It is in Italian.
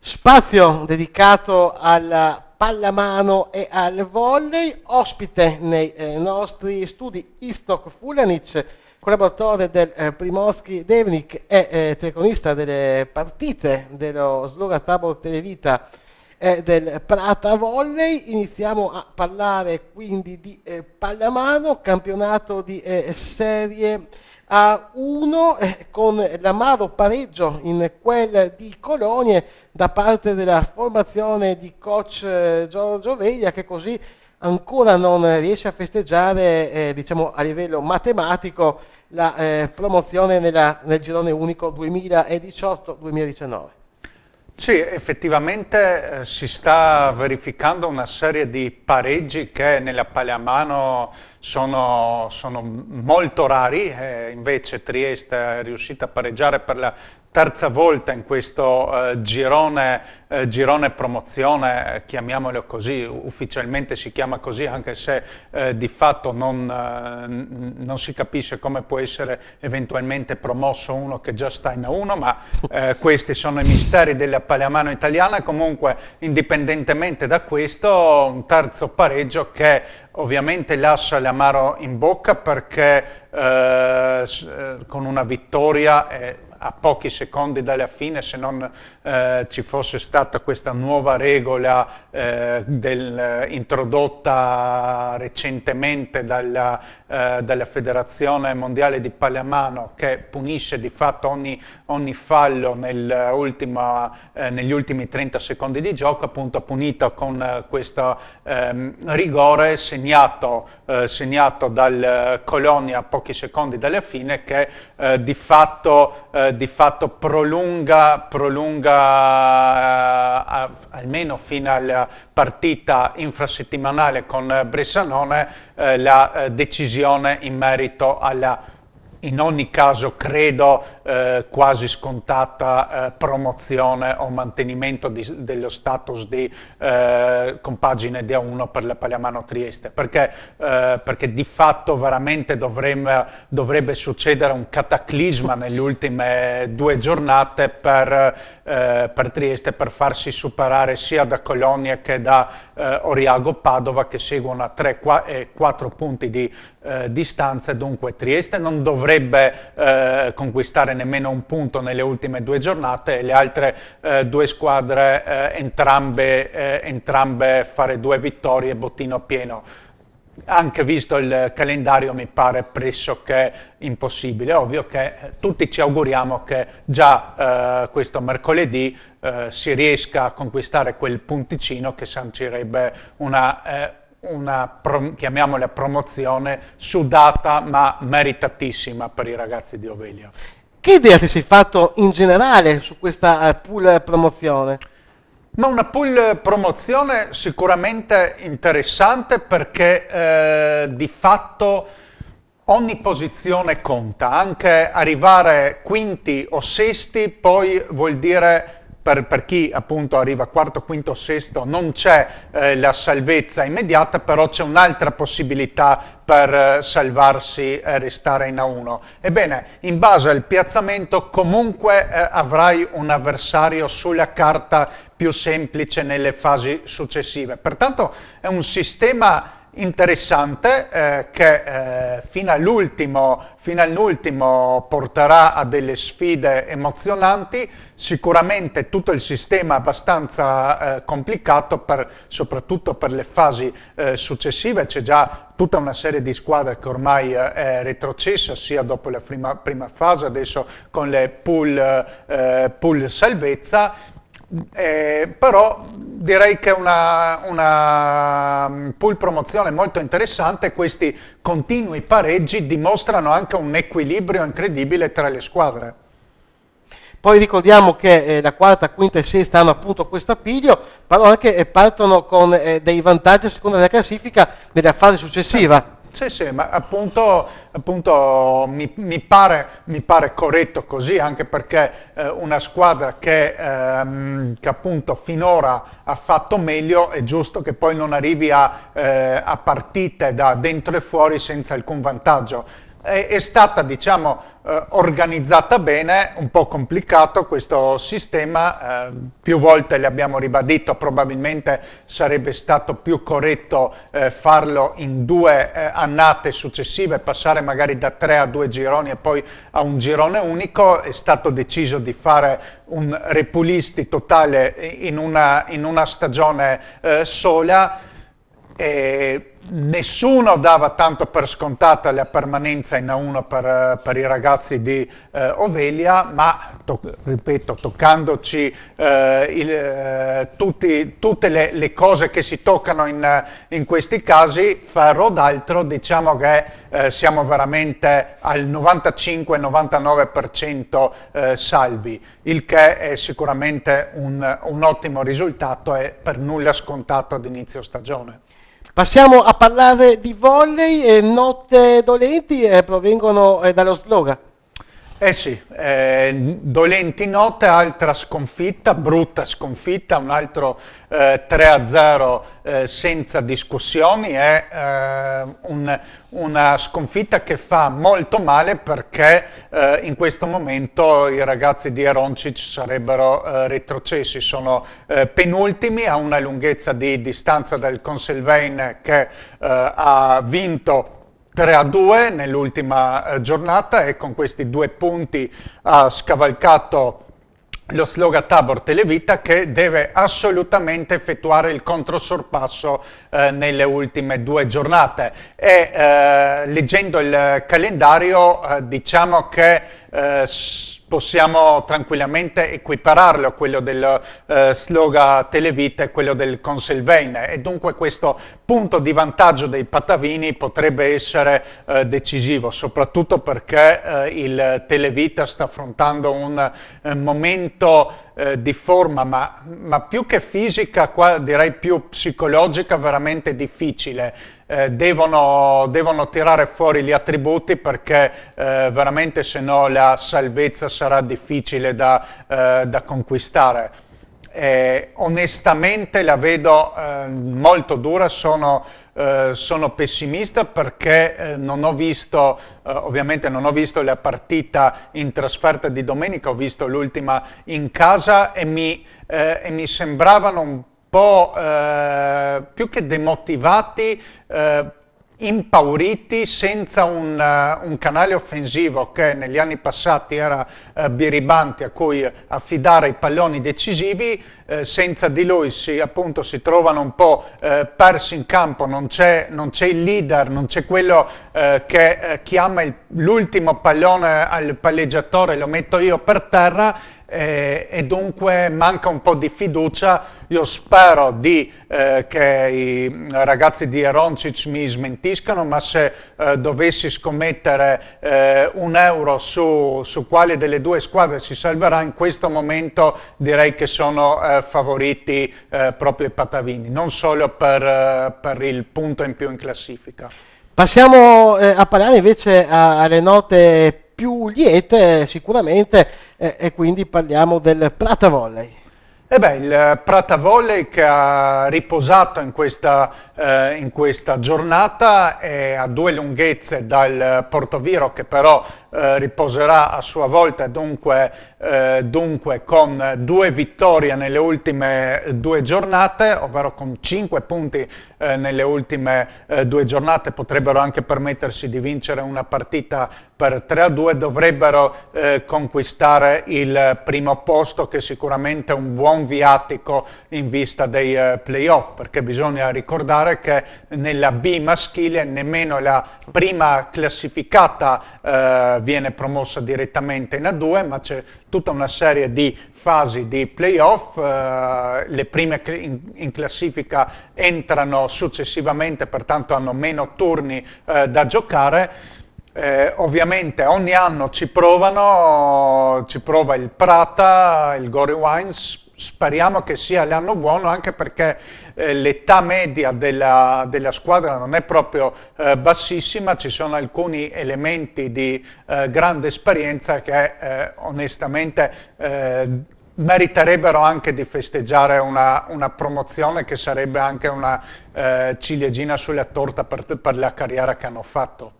Spazio dedicato al pallamano e al volley, ospite nei eh, nostri studi Istok Fulanic, collaboratore del eh, Primorski Devnik e eh, telecronista delle partite dello Sloga Tabor Televita e del Prata Volley. Iniziamo a parlare quindi di eh, pallamano, campionato di eh, serie a 1 eh, con l'amaro pareggio in quel di Colonia da parte della formazione di coach eh, Giorgio Veglia che così ancora non riesce a festeggiare eh, diciamo, a livello matematico la eh, promozione nella, nel girone unico 2018-2019. Sì, effettivamente eh, si sta verificando una serie di pareggi che nella pallamano sono, sono molto rari, eh, invece Trieste è riuscita a pareggiare per la terza volta in questo eh, girone, eh, girone, promozione, chiamiamolo così, ufficialmente si chiama così anche se eh, di fatto non, eh, non, si capisce come può essere eventualmente promosso uno che già sta in A1, ma eh, questi sono i misteri della pallamano italiana, comunque indipendentemente da questo un terzo pareggio che ovviamente lascia l'amaro in bocca perché eh, eh con una vittoria è a pochi secondi dalla fine se non eh, ci fosse stata questa nuova regola eh, del, eh, introdotta recentemente dalla, eh, dalla, Federazione Mondiale di Pallamano che punisce di fatto ogni, ogni fallo nel ultima, eh, negli ultimi 30 secondi di gioco, appunto punito con eh, questo ehm, rigore segnato, segnato, dal Colonia a pochi secondi dalla fine che di fatto eh, di fatto prolunga, prolunga eh, almeno fino alla partita infrasettimanale con Bressanone eh, la eh, decisione in merito alla in ogni caso credo eh, quasi scontata eh, promozione o mantenimento di, dello status di eh, compagine di A1 per la Pagliamano Trieste, perché, eh, perché, di fatto veramente dovremmo, dovrebbe succedere un cataclisma nelle ultime due giornate per, eh, per, Trieste per farsi superare sia da Colonia che da eh, Oriago Padova che seguono a 3 e 4 punti di distanza, dunque Trieste non dovrebbe dovrebbe eh, conquistare nemmeno un punto nelle ultime due giornate e le altre eh, due squadre eh, entrambe, eh, entrambe fare due vittorie bottino pieno anche visto il calendario mi pare pressoché impossibile. Ovvio che eh, tutti ci auguriamo che già eh, questo mercoledì eh, si riesca a conquistare quel punticino che sancirebbe una eh, una, chiamiamola promozione, sudata ma meritatissima per i ragazzi di Ovelia. Che idea ti sei fatto in generale su questa eh, pool promozione? Ma una pool promozione sicuramente interessante perché eh, di fatto ogni posizione conta, anche arrivare quinti o sesti poi vuol dire per, per chi appunto arriva quarto, quinto, sesto, non c'è eh, la salvezza immediata, però c'è un'altra possibilità per eh, salvarsi e restare in A1. Ebbene, in base al piazzamento comunque eh, avrai un avversario sulla carta più semplice nelle fasi successive. Pertanto è un sistema interessante eh, che eh, fino all'ultimo all porterà a delle sfide emozionanti, sicuramente tutto il sistema è abbastanza eh, complicato, per, soprattutto per le fasi eh, successive, c'è già tutta una serie di squadre che ormai eh, è retrocessa sia dopo la prima, prima fase, adesso con le pool, eh, pool salvezza, eh, però direi che è una, una mm, pool promozione molto interessante, questi continui pareggi dimostrano anche un equilibrio incredibile tra le squadre. Poi ricordiamo che eh, la quarta, quinta e sesta hanno appunto questo appiglio, però anche eh, partono con eh, dei vantaggi a seconda della classifica nella fase successiva. Sì, sì, ma appunto, appunto mi, mi, pare, mi, pare, corretto così, anche perché eh, una squadra che, ehm, che, appunto finora ha fatto meglio è giusto che poi non arrivi a, eh, a partite da dentro e fuori senza alcun vantaggio. È, è stata, diciamo, eh, organizzata bene, un po' complicato questo sistema, eh, più volte l'abbiamo ribadito, probabilmente sarebbe stato più corretto eh, farlo in due eh, annate successive, passare magari da tre a due gironi e poi a un girone unico, è stato deciso di fare un repulisti totale eh, in una, in una stagione eh, sola, eh, nessuno dava tanto per scontata la permanenza in A1 per, eh, per i ragazzi di eh, Ovelia, ma to ripeto, toccandoci eh, il, eh, tutti, tutte le, le, cose che si toccano in, in questi casi, ferro d'altro, diciamo che eh, siamo veramente al 95-99% salvi, il che è sicuramente un, un ottimo risultato e per nulla scontato ad inizio stagione. Passiamo a parlare di volley, e notte dolenti eh, provengono eh, dallo slogan eh sì, eh, dolenti note, altra sconfitta, brutta sconfitta, un altro eh, 3-0 eh, senza discussioni, è eh, un, una sconfitta che fa molto male perché eh, in questo momento i ragazzi di Aroncic sarebbero eh, retrocessi, sono penultimi a una lunghezza di distanza dal Consilvain che ha vinto 3 a 2 nell'ultima eh, giornata e con questi due punti ha scavalcato lo slogan Tabor Televita che deve assolutamente effettuare il controsorpasso eh, nelle ultime due giornate e eh, leggendo il calendario eh, diciamo che eh, possiamo tranquillamente equipararlo a quello del eh, sloga Televita e quello del Conselveine e dunque questo punto di vantaggio dei patavini potrebbe essere eh, decisivo, soprattutto perché eh, il Televita sta affrontando un eh, momento di forma, ma, ma più che fisica, qua direi più psicologica, veramente difficile eh, devono, devono, tirare fuori gli attributi perché eh, veramente se no la salvezza sarà difficile da, eh, da conquistare. E, onestamente la vedo eh, molto dura, sono, eh, sono pessimista perché eh, non ho visto, ovviamente non ho visto la partita in trasferta di domenica, ho visto l'ultima in casa e mi, e mi sembravano un po' eh, più che demotivati, eh, impauriti senza un, uh, un, canale offensivo che negli anni passati era uh, Biribanti a cui affidare i palloni decisivi, uh, senza di lui si, appunto, si trovano un po' persi in campo, non c'è, il leader, non c'è quello che chiama l'ultimo pallone al palleggiatore, lo metto io per terra e, e, dunque manca un po' di fiducia. Io spero di, eh, che i ragazzi di Aroncic mi smentiscano, ma se eh, dovessi scommettere eh, un euro su, su, quale delle due squadre si salverà in questo momento, direi che sono eh, favoriti eh, proprio i Patavini, non solo per, eh, per il punto in più in classifica. Passiamo eh, a parlare invece a, alle note più liete sicuramente eh, e quindi parliamo del Prata Volley. Eh beh, il Prata Volley che ha riposato in questa, eh, in questa giornata è a due lunghezze dal Portoviro che però eh, riposerà a sua volta dunque, eh, dunque, con due vittorie nelle ultime eh, due giornate, ovvero con cinque punti eh, nelle ultime eh, due giornate, potrebbero anche permettersi di vincere una partita per 3-2, dovrebbero conquistare il primo posto che è sicuramente un buon viatico in vista dei playoff, perché bisogna ricordare che nella B maschile nemmeno la prima classificata viene promossa direttamente in A2, ma c'è tutta una serie di fasi di playoff, eh, le prime in, in, classifica entrano successivamente, pertanto hanno meno turni eh, da giocare. Eh, ovviamente ogni anno ci provano, ci prova il Prata, il Gori Wines, speriamo che sia l'anno buono anche perché eh, l'età media della, della, squadra non è proprio eh, bassissima, ci sono alcuni elementi di eh, grande esperienza che eh, onestamente eh, meriterebbero anche di festeggiare una, una, promozione che sarebbe anche una eh, ciliegina sulla torta per, per la carriera che hanno fatto.